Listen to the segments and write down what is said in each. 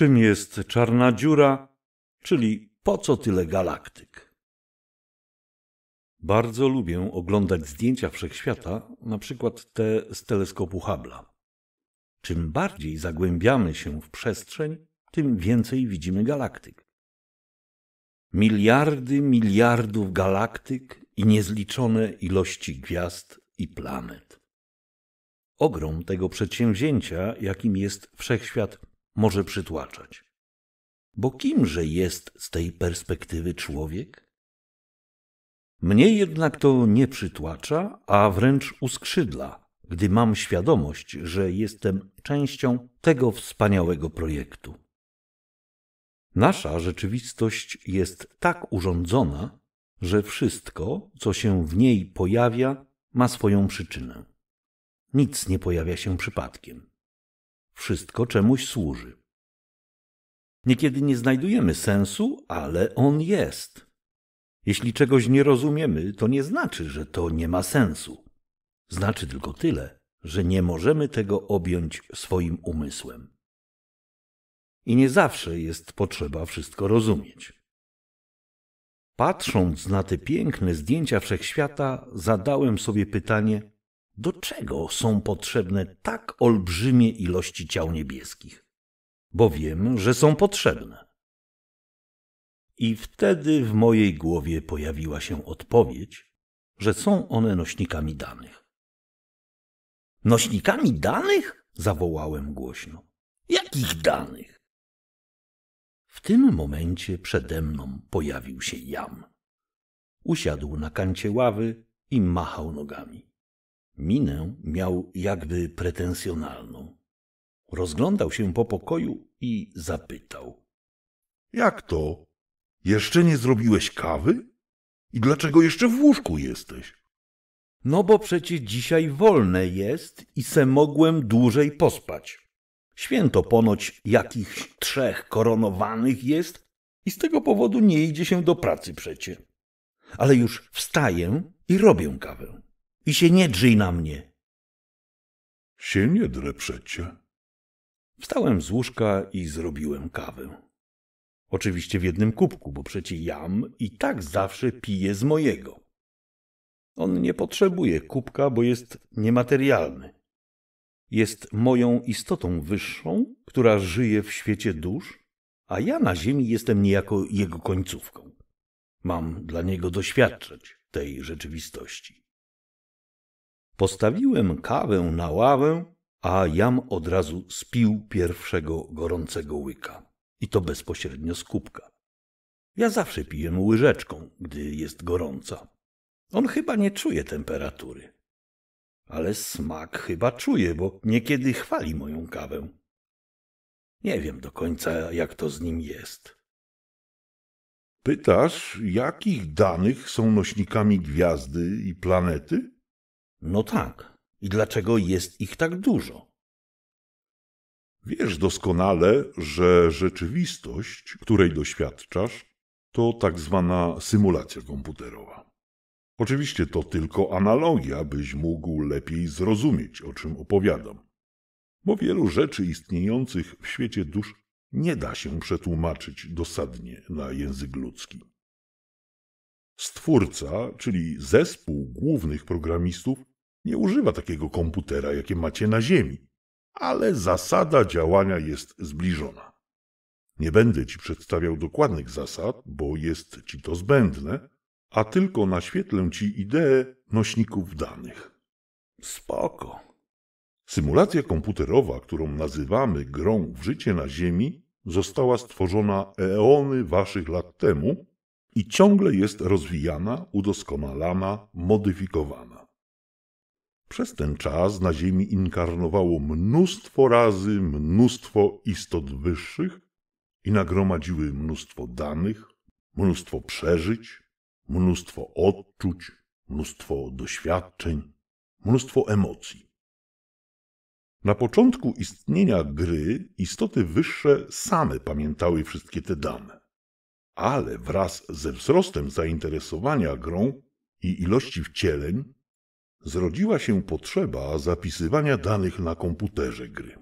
czym jest czarna dziura, czyli po co tyle galaktyk. Bardzo lubię oglądać zdjęcia wszechświata, na przykład te z teleskopu Hubble'a. Czym bardziej zagłębiamy się w przestrzeń, tym więcej widzimy galaktyk. Miliardy miliardów galaktyk i niezliczone ilości gwiazd i planet. Ogrom tego przedsięwzięcia, jakim jest wszechświat, może przytłaczać. Bo kimże jest z tej perspektywy człowiek? Mnie jednak to nie przytłacza, a wręcz uskrzydla, gdy mam świadomość, że jestem częścią tego wspaniałego projektu. Nasza rzeczywistość jest tak urządzona, że wszystko, co się w niej pojawia, ma swoją przyczynę. Nic nie pojawia się przypadkiem. Wszystko czemuś służy. Niekiedy nie znajdujemy sensu, ale on jest. Jeśli czegoś nie rozumiemy, to nie znaczy, że to nie ma sensu. Znaczy tylko tyle, że nie możemy tego objąć swoim umysłem. I nie zawsze jest potrzeba wszystko rozumieć. Patrząc na te piękne zdjęcia wszechświata, zadałem sobie pytanie, do czego są potrzebne tak olbrzymie ilości ciał niebieskich? Bo wiem, że są potrzebne. I wtedy w mojej głowie pojawiła się odpowiedź, że są one nośnikami danych. Nośnikami danych? zawołałem głośno. Jakich danych? W tym momencie przede mną pojawił się jam. Usiadł na kancie ławy i machał nogami. Minę miał jakby pretensjonalną. Rozglądał się po pokoju i zapytał. Jak to? Jeszcze nie zrobiłeś kawy? I dlaczego jeszcze w łóżku jesteś? No bo przecie dzisiaj wolne jest i se mogłem dłużej pospać. Święto ponoć jakichś trzech koronowanych jest i z tego powodu nie idzie się do pracy przecie. Ale już wstaję i robię kawę i się nie drzyj na mnie. Się nie drę przecie. Wstałem z łóżka i zrobiłem kawę. Oczywiście w jednym kubku, bo przecie jam i tak zawsze pije z mojego. On nie potrzebuje kubka, bo jest niematerialny. Jest moją istotą wyższą, która żyje w świecie dusz, a ja na ziemi jestem niejako jego końcówką. Mam dla niego doświadczać tej rzeczywistości. Postawiłem kawę na ławę, a jam od razu spił pierwszego gorącego łyka. I to bezpośrednio z kubka. Ja zawsze piję łyżeczką, gdy jest gorąca. On chyba nie czuje temperatury. Ale smak chyba czuje, bo niekiedy chwali moją kawę. Nie wiem do końca, jak to z nim jest. Pytasz, jakich danych są nośnikami gwiazdy i planety? No tak. I dlaczego jest ich tak dużo? Wiesz doskonale, że rzeczywistość, której doświadczasz, to tak zwana symulacja komputerowa. Oczywiście to tylko analogia, byś mógł lepiej zrozumieć, o czym opowiadam. Bo wielu rzeczy istniejących w świecie dusz nie da się przetłumaczyć dosadnie na język ludzki. Stwórca, czyli zespół głównych programistów, nie używa takiego komputera, jakie macie na Ziemi, ale zasada działania jest zbliżona. Nie będę Ci przedstawiał dokładnych zasad, bo jest Ci to zbędne, a tylko naświetlę Ci ideę nośników danych. Spoko. Symulacja komputerowa, którą nazywamy grą w życie na Ziemi, została stworzona eony Waszych lat temu i ciągle jest rozwijana, udoskonalana, modyfikowana. Przez ten czas na Ziemi inkarnowało mnóstwo razy mnóstwo istot wyższych i nagromadziły mnóstwo danych, mnóstwo przeżyć, mnóstwo odczuć, mnóstwo doświadczeń, mnóstwo emocji. Na początku istnienia gry istoty wyższe same pamiętały wszystkie te dane, ale wraz ze wzrostem zainteresowania grą i ilości wcieleń zrodziła się potrzeba zapisywania danych na komputerze gry.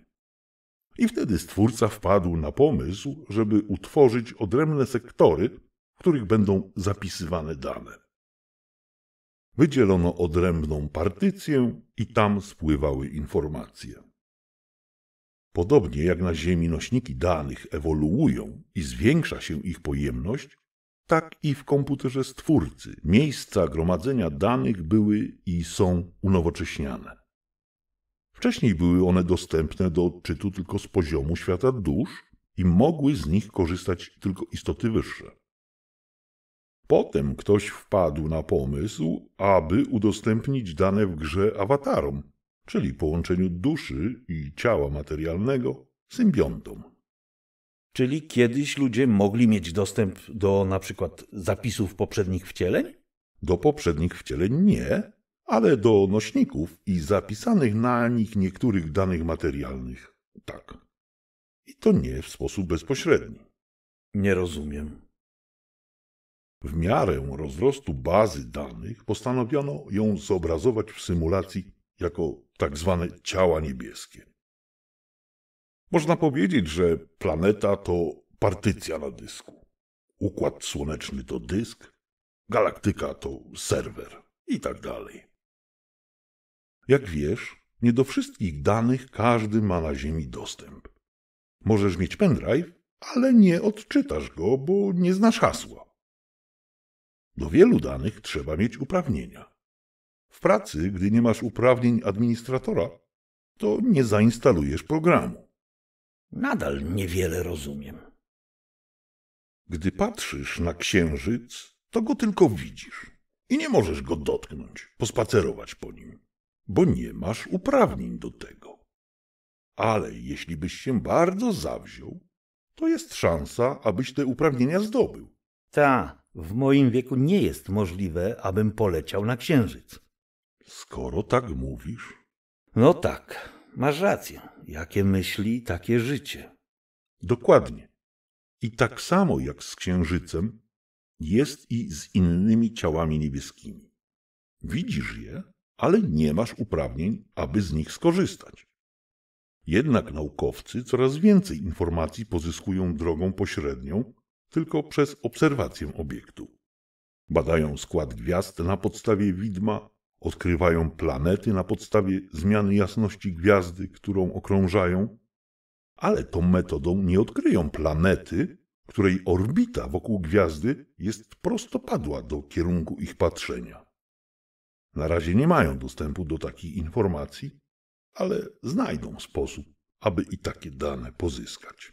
I wtedy stwórca wpadł na pomysł, żeby utworzyć odrębne sektory, w których będą zapisywane dane. Wydzielono odrębną partycję i tam spływały informacje. Podobnie jak na Ziemi nośniki danych ewoluują i zwiększa się ich pojemność, tak i w komputerze stwórcy miejsca gromadzenia danych były i są unowocześniane. Wcześniej były one dostępne do odczytu tylko z poziomu świata dusz i mogły z nich korzystać tylko istoty wyższe. Potem ktoś wpadł na pomysł, aby udostępnić dane w grze awatarom, czyli połączeniu duszy i ciała materialnego, symbiontom. Czyli kiedyś ludzie mogli mieć dostęp do na przykład zapisów poprzednich wcieleń? Do poprzednich wcieleń nie, ale do nośników i zapisanych na nich niektórych danych materialnych tak. I to nie w sposób bezpośredni. Nie rozumiem. W miarę rozrostu bazy danych postanowiono ją zobrazować w symulacji jako tak zwane ciała niebieskie. Można powiedzieć, że planeta to partycja na dysku. Układ słoneczny to dysk, galaktyka to serwer i tak dalej. Jak wiesz, nie do wszystkich danych każdy ma na Ziemi dostęp. Możesz mieć pendrive, ale nie odczytasz go, bo nie znasz hasła. Do wielu danych trzeba mieć uprawnienia. W pracy, gdy nie masz uprawnień administratora, to nie zainstalujesz programu nadal niewiele rozumiem. Gdy patrzysz na księżyc, to go tylko widzisz i nie możesz go dotknąć, pospacerować po nim, bo nie masz uprawnień do tego. Ale jeśli byś się bardzo zawziął, to jest szansa, abyś te uprawnienia zdobył. Ta, w moim wieku nie jest możliwe, abym poleciał na księżyc. Skoro tak mówisz. No tak, Masz rację. Jakie myśli, takie życie. Dokładnie. I tak samo jak z Księżycem, jest i z innymi ciałami niebieskimi. Widzisz je, ale nie masz uprawnień, aby z nich skorzystać. Jednak naukowcy coraz więcej informacji pozyskują drogą pośrednią, tylko przez obserwację obiektu. Badają skład gwiazd na podstawie widma, Odkrywają planety na podstawie zmiany jasności gwiazdy, którą okrążają, ale tą metodą nie odkryją planety, której orbita wokół gwiazdy jest prostopadła do kierunku ich patrzenia. Na razie nie mają dostępu do takich informacji, ale znajdą sposób, aby i takie dane pozyskać.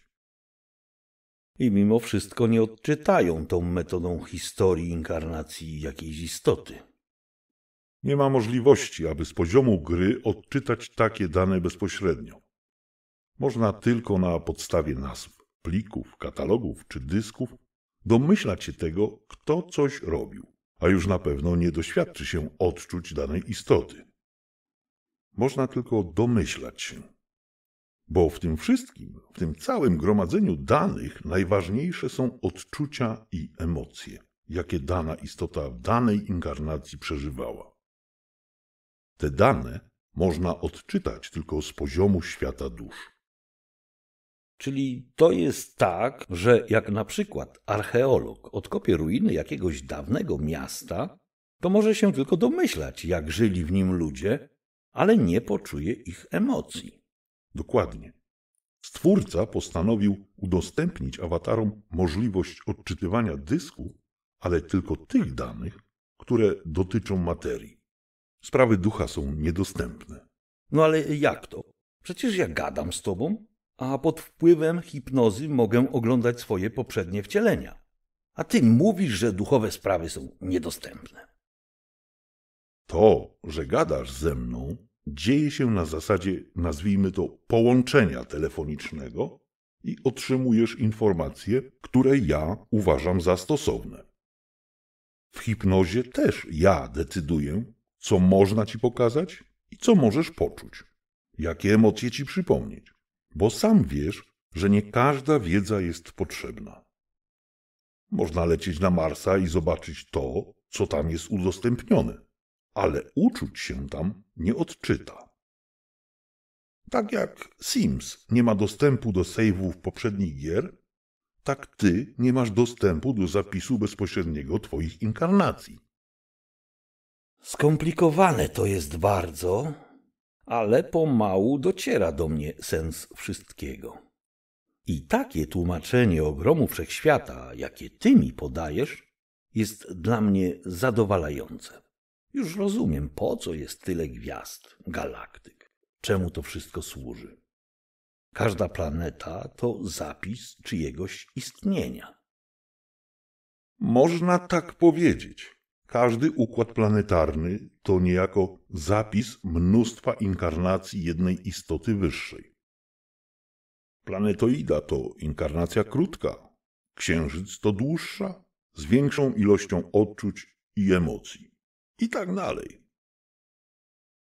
I mimo wszystko nie odczytają tą metodą historii inkarnacji jakiejś istoty. Nie ma możliwości, aby z poziomu gry odczytać takie dane bezpośrednio. Można tylko na podstawie nazw plików, katalogów czy dysków domyślać się tego, kto coś robił, a już na pewno nie doświadczy się odczuć danej istoty. Można tylko domyślać się. Bo w tym wszystkim, w tym całym gromadzeniu danych najważniejsze są odczucia i emocje, jakie dana istota w danej inkarnacji przeżywała. Te dane można odczytać tylko z poziomu świata dusz. Czyli to jest tak, że jak na przykład archeolog odkopie ruiny jakiegoś dawnego miasta, to może się tylko domyślać, jak żyli w nim ludzie, ale nie poczuje ich emocji. Dokładnie. Stwórca postanowił udostępnić awatarom możliwość odczytywania dysku, ale tylko tych danych, które dotyczą materii. Sprawy ducha są niedostępne. No ale jak to? Przecież ja gadam z tobą, a pod wpływem hipnozy mogę oglądać swoje poprzednie wcielenia. A ty mówisz, że duchowe sprawy są niedostępne. To, że gadasz ze mną, dzieje się na zasadzie, nazwijmy to, połączenia telefonicznego i otrzymujesz informacje, które ja uważam za stosowne. W hipnozie też ja decyduję, co można ci pokazać i co możesz poczuć, jakie emocje ci przypomnieć, bo sam wiesz, że nie każda wiedza jest potrzebna. Można lecieć na Marsa i zobaczyć to, co tam jest udostępnione, ale uczuć się tam nie odczyta. Tak jak Sims nie ma dostępu do save'ów poprzednich gier, tak ty nie masz dostępu do zapisu bezpośredniego twoich inkarnacji. Skomplikowane to jest bardzo, ale pomału dociera do mnie sens wszystkiego. I takie tłumaczenie ogromu wszechświata, jakie ty mi podajesz, jest dla mnie zadowalające. Już rozumiem, po co jest tyle gwiazd, galaktyk, czemu to wszystko służy. Każda planeta to zapis czyjegoś istnienia. Można tak powiedzieć. Każdy układ planetarny to niejako zapis mnóstwa inkarnacji jednej istoty wyższej. Planetoida to inkarnacja krótka, księżyc to dłuższa, z większą ilością odczuć i emocji. I tak dalej.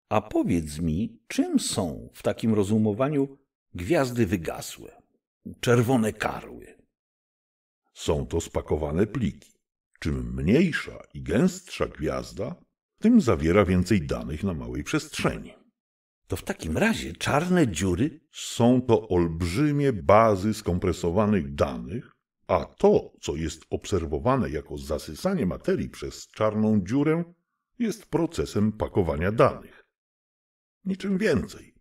A powiedz mi, czym są w takim rozumowaniu gwiazdy wygasłe, czerwone karły? Są to spakowane pliki. Czym mniejsza i gęstsza gwiazda, tym zawiera więcej danych na małej przestrzeni. To w takim razie czarne dziury są to olbrzymie bazy skompresowanych danych, a to, co jest obserwowane jako zasysanie materii przez czarną dziurę, jest procesem pakowania danych. Niczym więcej.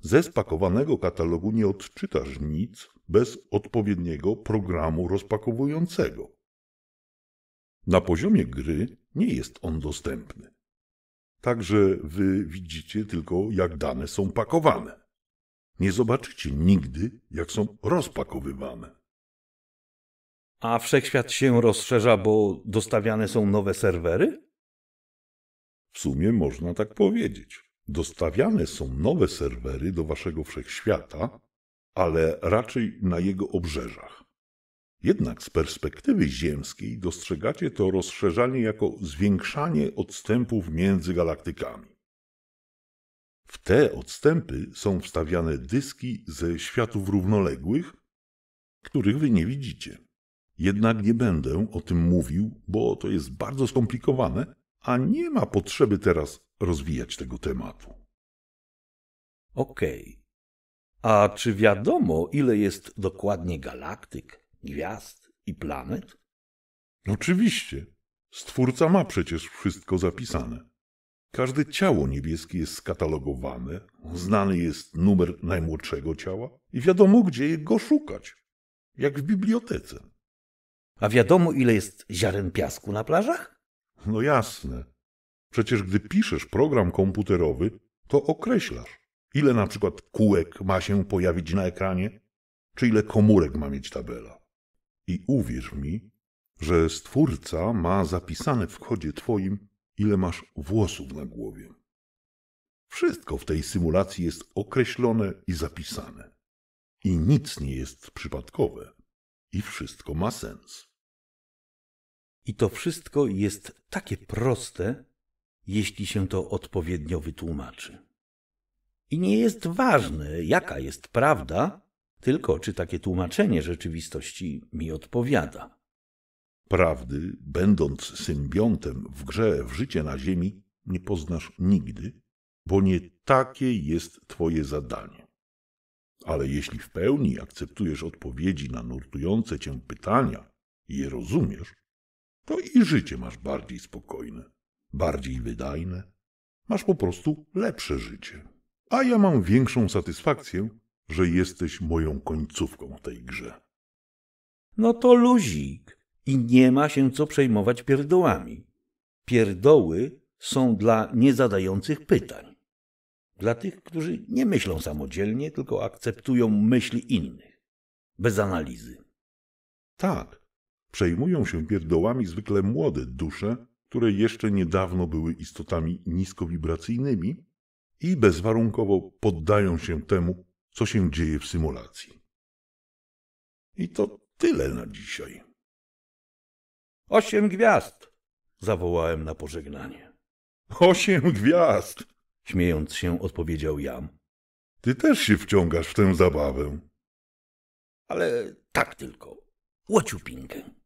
Ze spakowanego katalogu nie odczytasz nic bez odpowiedniego programu rozpakowującego. Na poziomie gry nie jest on dostępny. Także wy widzicie tylko, jak dane są pakowane. Nie zobaczycie nigdy, jak są rozpakowywane. A wszechświat się rozszerza, bo dostawiane są nowe serwery? W sumie można tak powiedzieć. Dostawiane są nowe serwery do waszego wszechświata, ale raczej na jego obrzeżach. Jednak z perspektywy ziemskiej dostrzegacie to rozszerzanie jako zwiększanie odstępów między galaktykami. W te odstępy są wstawiane dyski ze światów równoległych, których wy nie widzicie. Jednak nie będę o tym mówił, bo to jest bardzo skomplikowane, a nie ma potrzeby teraz rozwijać tego tematu. Okej. Okay. A czy wiadomo, ile jest dokładnie galaktyk? gwiazd i planet? No oczywiście. Stwórca ma przecież wszystko zapisane. Każde ciało niebieskie jest skatalogowane, znany jest numer najmłodszego ciała i wiadomo, gdzie go szukać. Jak w bibliotece. A wiadomo, ile jest ziaren piasku na plażach? No jasne. Przecież gdy piszesz program komputerowy, to określasz, ile na przykład kółek ma się pojawić na ekranie, czy ile komórek ma mieć tabela. I uwierz mi, że Stwórca ma zapisane w kodzie Twoim, ile masz włosów na głowie. Wszystko w tej symulacji jest określone i zapisane. I nic nie jest przypadkowe. I wszystko ma sens. I to wszystko jest takie proste, jeśli się to odpowiednio wytłumaczy. I nie jest ważne, jaka jest prawda, tylko czy takie tłumaczenie rzeczywistości mi odpowiada? Prawdy, będąc symbiontem w grze w życie na Ziemi, nie poznasz nigdy, bo nie takie jest Twoje zadanie. Ale jeśli w pełni akceptujesz odpowiedzi na nurtujące cię pytania i je rozumiesz, to i życie masz bardziej spokojne, bardziej wydajne, masz po prostu lepsze życie. A ja mam większą satysfakcję że jesteś moją końcówką w tej grze. No to luzik i nie ma się co przejmować pierdołami. Pierdoły są dla niezadających pytań. Dla tych, którzy nie myślą samodzielnie, tylko akceptują myśli innych, bez analizy. Tak, przejmują się pierdołami zwykle młode dusze, które jeszcze niedawno były istotami niskowibracyjnymi i bezwarunkowo poddają się temu, co się dzieje w symulacji. I to tyle na dzisiaj. Osiem gwiazd! zawołałem na pożegnanie. Osiem gwiazd! śmiejąc się odpowiedział Jam. Ty też się wciągasz w tę zabawę. Ale tak tylko. Łociupinkę.